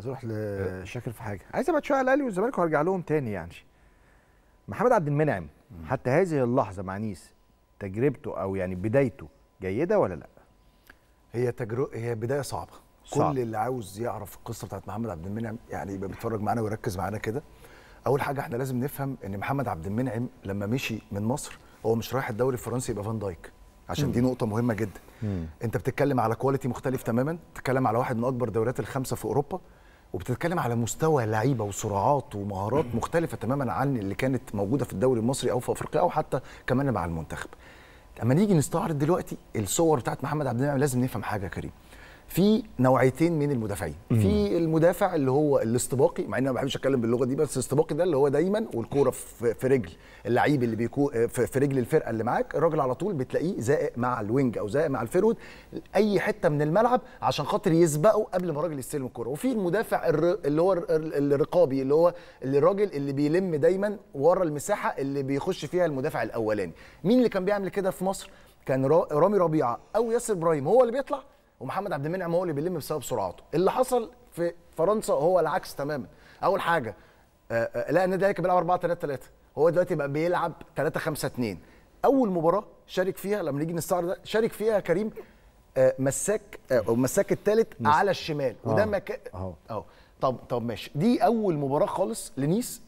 عايز اروح لشاكر أه. في حاجه عايز ابعد شويه على الاهلي والزمالك وارجع لهم تاني يعني محمد عبد المنعم حتى هذه اللحظه مع نيس تجربته او يعني بدايته جيده ولا لا هي تجربه هي بدايه صعبه صعب. كل اللي عاوز يعرف القصه بتاعت محمد عبد المنعم يعني يبقى بيتفرج معانا ويركز معانا كده اول حاجه احنا لازم نفهم ان محمد عبد المنعم لما مشي من مصر هو مش رايح الدوري الفرنسي يبقى فان دايك عشان مم. دي نقطه مهمه جدا مم. انت بتتكلم على كواليتي مختلف تماما بتتكلم على واحد من اكبر دوريات الخمسه في اوروبا وبتتكلم على مستوى لعيبه وسرعات ومهارات مختلفه تماما عن اللي كانت موجوده في الدوري المصري او في افريقيا او حتى كمان مع المنتخب اما نيجي نستعرض دلوقتي الصور بتاعت محمد عبد المنعم لازم نفهم حاجه يا كريم في نوعيتين من المدافعين في المدافع اللي هو الاستباقي مع ان انا ما بحبش اتكلم باللغه دي بس الاستباقي ده اللي هو دايما والكوره في رجل اللعيب اللي بيكون في رجل الفرقه اللي معاك الراجل على طول بتلاقيه زائق مع الوينج او زائق مع الفيرود اي حته من الملعب عشان خاطر يسبقه قبل ما الراجل يستلم الكوره وفي المدافع اللي هو الرقابي اللي هو الراجل اللي بيلم دايما ورا المساحه اللي بيخش فيها المدافع الاولاني مين اللي كان بيعمل كده في مصر كان رامي ربيعه او ياسر ابراهيم هو اللي بيطلع ومحمد عبد المنعم هو اللي بيلم بسبب سرعته اللي حصل في فرنسا هو العكس تماما اول حاجه آه، آه، لا النادي الاهلي كان بيلعب 4 3 3 هو دلوقتي بقى بيلعب 3 5 2 اول مباراه شارك فيها لما نيجي نستعرض ده شارك فيها كريم آه، مساك او مساك الثالث على الشمال وده مكان اهو طب طب ماشي دي اول مباراه خالص لنيس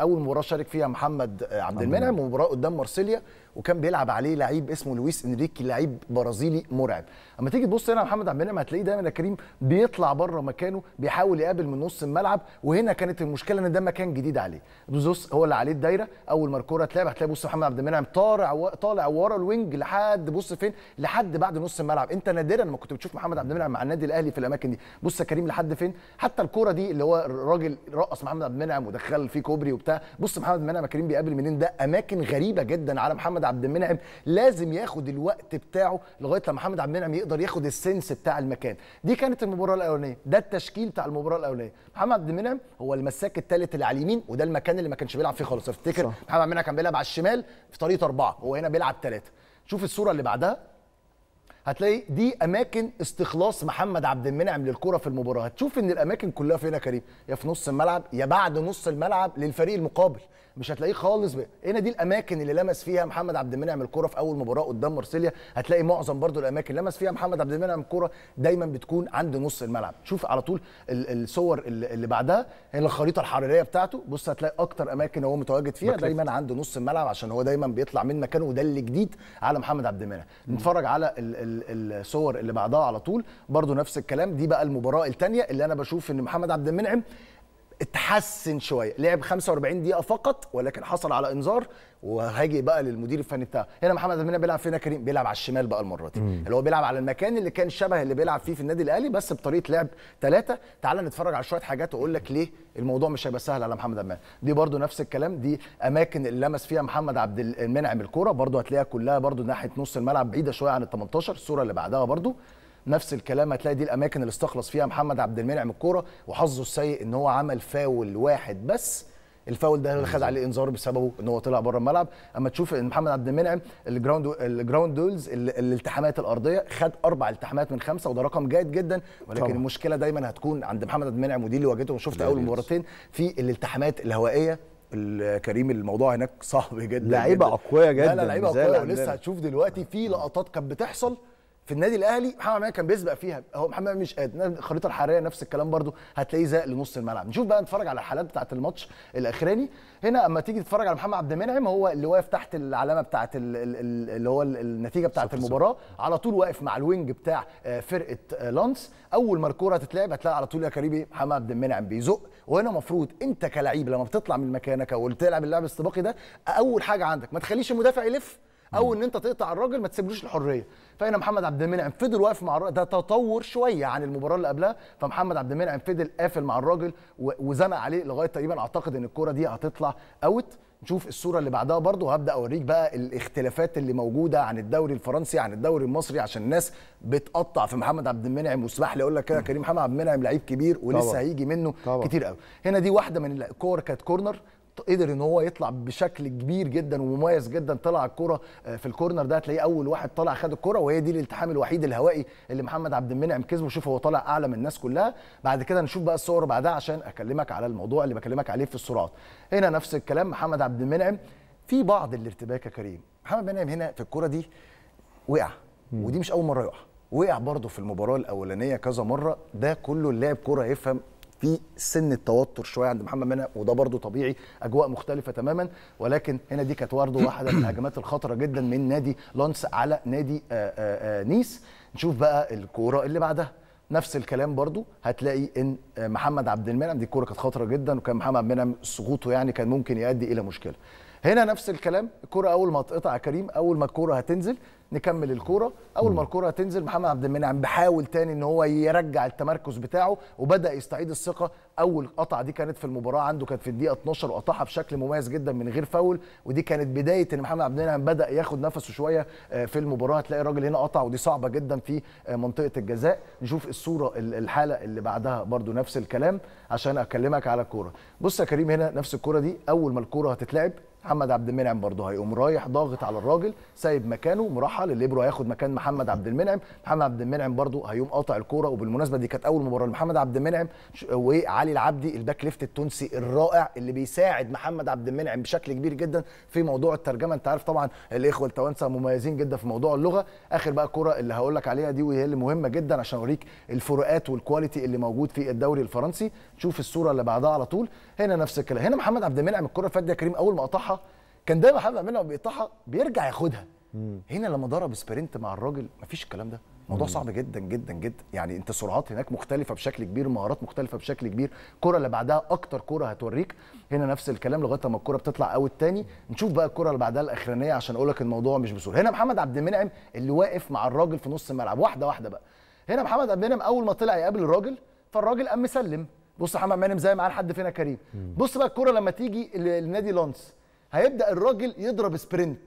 اول مباراه شارك فيها محمد عبد المنعم مباراه قدام مارسيليا وكان بيلعب عليه لعيب اسمه لويس انريكي لعيب برازيلي مرعب اما تيجي تبص هنا محمد عبد المنعم هتلاقيه دايما يا كريم بيطلع بره مكانه بيحاول يقابل من نص الملعب وهنا كانت المشكله ان ده مكان جديد عليه بص هو اللي عليه الدايره اول ما الكوره اتلعب هتلاقي بص محمد عبد المنعم طالع و... طالع ورا الوينج لحد بص فين لحد بعد نص الملعب انت نادرا ما كنت بتشوف محمد عبد المنعم مع النادي الاهلي في الاماكن دي بص يا كريم لحد فين حتى الكوره دي اللي هو الراجل رقص محمد عبد المنعم ودخل فيه كوبري وبتاع بص محمد منعم كريم بيقابل منين ده اماكن غريبه جدا على محمد عبد المنعم لازم ياخد الوقت بتاعه لغايه لما محمد عبد المنعم يقدر ياخد السنس بتاع المكان دي كانت المباراه الاولانيه ده التشكيل بتاع المباراه الاولانيه محمد عبد المنعم هو المساك الثالث اللي على اليمين وده المكان اللي ما كانش بيلعب فيه خالص افتكر محمد عبد المنعم كان بيلعب على الشمال في طريقه اربعه هو هنا بيلعب ثلاثه شوف الصوره اللي بعدها هتلاقي دي اماكن استخلاص محمد عبد المنعم للكره في المباراه هتشوف ان الاماكن كلها فين يا كريم يا في نص الملعب يا بعد نص الملعب للفريق المقابل مش هتلاقيه خالص بقى. هنا دي الاماكن اللي لمس فيها محمد عبد المنعم الكره في اول مباراه قدام مارسيليا هتلاقي معظم برضو الاماكن لمس فيها محمد عبد المنعم الكره دايما بتكون عند نص الملعب شوف على طول الصور اللي بعدها هنا الخريطه الحراريه بتاعته بص هتلاقي اكتر اماكن هو متواجد فيها بكلف. دايما عند نص الملعب عشان هو دايما بيطلع من مكانه وده اللي جديد على محمد عبد المنعم نتفرج على الـ الـ الصور اللي بعدها على طول برضو نفس الكلام دي بقى المباراه الثانيه اللي انا بشوف ان محمد عبد المنعم اتحسن شويه لعب 45 دقيقه فقط ولكن حصل على انذار وهاجي بقى للمدير الفني بتاعه هنا محمد امام بيلعب فينا كريم بيلعب على الشمال بقى المره دي اللي هو بيلعب على المكان اللي كان شبه اللي بيلعب فيه في النادي الاهلي بس بطريقه لعب ثلاثه تعال نتفرج على شويه حاجات واقول لك ليه الموضوع مش هيبقى سهل على محمد امام دي برده نفس الكلام دي اماكن اللي لمس فيها محمد عبد المنعم الكوره برده هتلاقيها كلها برده ناحيه نص الملعب بعيده شويه عن ال 18 الصوره اللي بعدها برده نفس الكلام هتلاقي دي الاماكن اللي استخلص فيها محمد عبد المنعم الكوره وحظه السيء ان هو عمل فاول واحد بس الفاول ده اللي خد عليه انذار بسببه ان هو طلع بره الملعب اما تشوف ان محمد عبد المنعم الجراوند الجراوند دولز الالتحامات الارضيه خد اربع التحامات من خمسه وده رقم جيد جدا ولكن طبعا. المشكله دايما هتكون عند محمد عبد المنعم ودي اللي واجهته وشفت اول مباراتين في الالتحامات الهوائيه الكريم الموضوع هناك صعب جدا لعيبه اقوياء جدا لا لا لعيبه اقوياء ولسه هتشوف دلوقتي في لقطات كانت بتحصل في النادي الاهلي محمد عماد كان بيسبق فيها هو محمد مش قادر الخريطه الحراريه نفس الكلام برده هتلاقيه زق لنص الملعب نشوف بقى نتفرج على الحالات بتاعه الماتش الاخراني هنا اما تيجي تتفرج على محمد عبد المنعم هو اللي واقف تحت العلامه بتاعه اللي هو النتيجه بتاعه المباراه على طول واقف مع الوينج بتاع آه، فرقه آه، لانس اول ما الكوره تتلعب هتلاقي على طول يا كاريبي محمد عبد المنعم بيزق وهنا المفروض انت كلعيب لما بتطلع من مكانك او تلعب اللعب الاستباقي ده اول حاجه عندك ما تخليش المدافع يلف او ان انت تقطع الراجل ما تسيبلوش الحريه فهنا محمد عبد المنعم فضل واقف مع الراجل ده تطور شويه عن المباراه اللي قبلها فمحمد عبد المنعم فضل قافل مع الراجل وزنق عليه لغايه تقريبا اعتقد ان الكوره دي هتطلع اوت نشوف الصوره اللي بعدها برضه وهبدا اوريك بقى الاختلافات اللي موجوده عن الدوري الفرنسي عن الدوري المصري عشان الناس بتقطع في محمد عبد المنعم واسمح لي اقول لك كده كريم محمد عبد المنعم لعيب كبير ولسه طبعا. هيجي منه طبعا. كتير قوي هنا دي واحده من الكور كانت كورنر قدر ان هو يطلع بشكل كبير جدا ومميز جدا طلع الكره آه، في الكورنر ده هتلاقيه اول واحد طلع خد الكره وهي دي الالتحام الوحيد الهوائي اللي محمد عبد المنعم كسبه شوف هو طالع اعلى من الناس كلها بعد كده نشوف بقى الصور بعدها عشان اكلمك على الموضوع اللي بكلمك عليه في السرعات هنا نفس الكلام محمد عبد المنعم في بعض الارتباك يا كريم محمد منعم هنا في الكره دي وقع ودي مش اول مره يقع وقع برضه في المباراه الاولانيه كذا مره ده كله اللاعب كوره يفهم في سن التوتر شويه عند محمد منى وده برضو طبيعي اجواء مختلفه تماما ولكن هنا دي كانت برضه واحده من الهجمات الخطره جدا من نادي لونس على نادي آآ آه، آآ آه، آه، نيس نشوف بقى الكوره اللي بعدها نفس الكلام برضو هتلاقي ان محمد عبد المنعم دي الكوره كانت خطره جدا وكان محمد عبد المنعم سقوطه يعني كان ممكن يؤدي الى مشكله هنا نفس الكلام الكرة اول ما تقطع كريم اول ما الكرة هتنزل نكمل الكوره اول ما الكوره هتنزل محمد عبد المنعم بيحاول تاني ان هو يرجع التمركز بتاعه وبدا يستعيد الثقه اول قطعه دي كانت في المباراه عنده كانت في الدقيقه 12 وقطعها بشكل مميز جدا من غير فاول ودي كانت بدايه ان محمد عبد المنعم بدا ياخد نفسه شويه آه، في المباراه هتلاقي الراجل هنا قطع ودي صعبه جدا في آه، منطقه الجزاء نشوف الصوره الحاله اللي بعدها برده نفس الكلام عشان اكلمك على الكوره بص يا كريم هنا نفس الكوره دي اول ما الكوره هتتلعب محمد عبد المنعم برضه هيقوم رايح ضاغط على الراجل سايب مكانه مرحل الليبرو هياخد مكان محمد عبد المنعم محمد عبد المنعم برضه هيقوم قاطع الكوره وبالمناسبه دي كانت اول مباراه لمحمد عبد المنعم وعلي العبدي الباك ليفت التونسي الرائع اللي بيساعد محمد عبد المنعم بشكل كبير جدا في موضوع الترجمه انت عارف طبعا الاخوه التوانسه مميزين جدا في موضوع اللغه اخر بقى الكوره اللي هقول لك عليها دي وهي اللي مهمه جدا عشان اوريك الفروقات والكواليتي اللي موجود في الدوري الفرنسي شوف الصوره اللي بعدها على طول هنا نفس الكلام هنا محمد عبد المنعم الكره فات كريم اول ما قطعها كان دايما محمد عماد لما بيقطعها بيرجع ياخدها هنا لما ضرب سبرنت مع الراجل مفيش الكلام ده موضوع صعب جدا جدا جدا يعني انت سرعات هناك مختلفه بشكل كبير مهارات مختلفه بشكل كبير الكره اللي بعدها اكتر كره هتوريك هنا نفس الكلام لغايه ما الكره بتطلع اوت تاني نشوف بقى الكره اللي بعدها الاخرانيه عشان اقول لك الموضوع مش بسهوله هنا محمد عبد المنعم اللي واقف مع الراجل في نص الملعب واحده واحده بقى هنا محمد عبد المنعم اول ما طلع يقابل الراجل فالراجل قام مسلم بص محمد منعم زي معاه حد فينا كريم بص بقى الكره لما تيجي لنادي لانس هيبدا الراجل يضرب سبرنت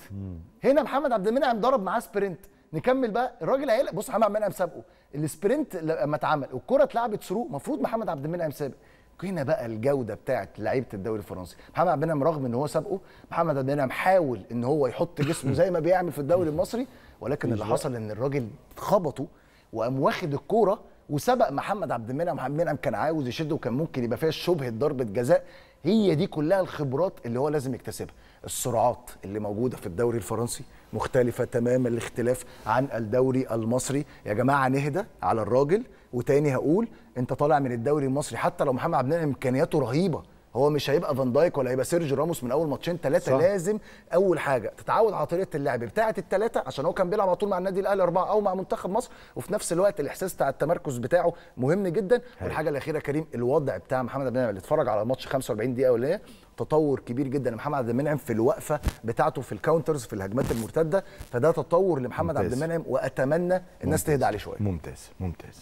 هنا محمد عبد المنعم ضرب معاه سبرنت نكمل بقى الراجل هيقلق بص محمد عبد المنعم سابقه السبرنت لما اتعمل والكره اتلعبت سروق المفروض محمد عبد المنعم سابق هنا بقى الجوده بتاعه لعيبه الدوري الفرنسي محمد عبد المنعم رغم ان هو سابقه محمد عبد المنعم حاول ان هو يحط جسمه زي ما بيعمل في الدوري المصري ولكن اللي حصل ان الراجل خبطه وقام واخد الكوره وسبق محمد عبد المنعم محمد عبد المنعم كان عاوز يشد وكان ممكن يبقى فيها شبهه ضربه جزاء هي دي كلها الخبرات اللي هو لازم يكتسبها السرعات اللي موجوده في الدوري الفرنسي مختلفه تماما الاختلاف عن الدوري المصري يا جماعه نهدى على الراجل وتاني هقول انت طالع من الدوري المصري حتى لو محمد عبد المنعم امكانياته رهيبه هو مش هيبقى فان دايك ولا هيبقى سيرجيو راموس من اول ماتشين ثلاثه لازم اول حاجه تتعود على طريقه اللعب بتاعه الثلاثه عشان هو كان بيلعب على طول مع النادي الاهلي اربعه او مع منتخب مصر وفي نفس الوقت الاحساس بتاع التمركز بتاعه مهم جدا هاي. والحاجه الاخيره كريم الوضع بتاع محمد عبد المنعم اللي اتفرج على الماتش 45 دقيقه ولا تطور كبير جدا لمحمد عبد المنعم في الوقفه بتاعته في الكاونترز في الهجمات المرتده فده تطور لمحمد ممتاز. عبد المنعم واتمنى الناس تهدى عليه شويه ممتاز ممتاز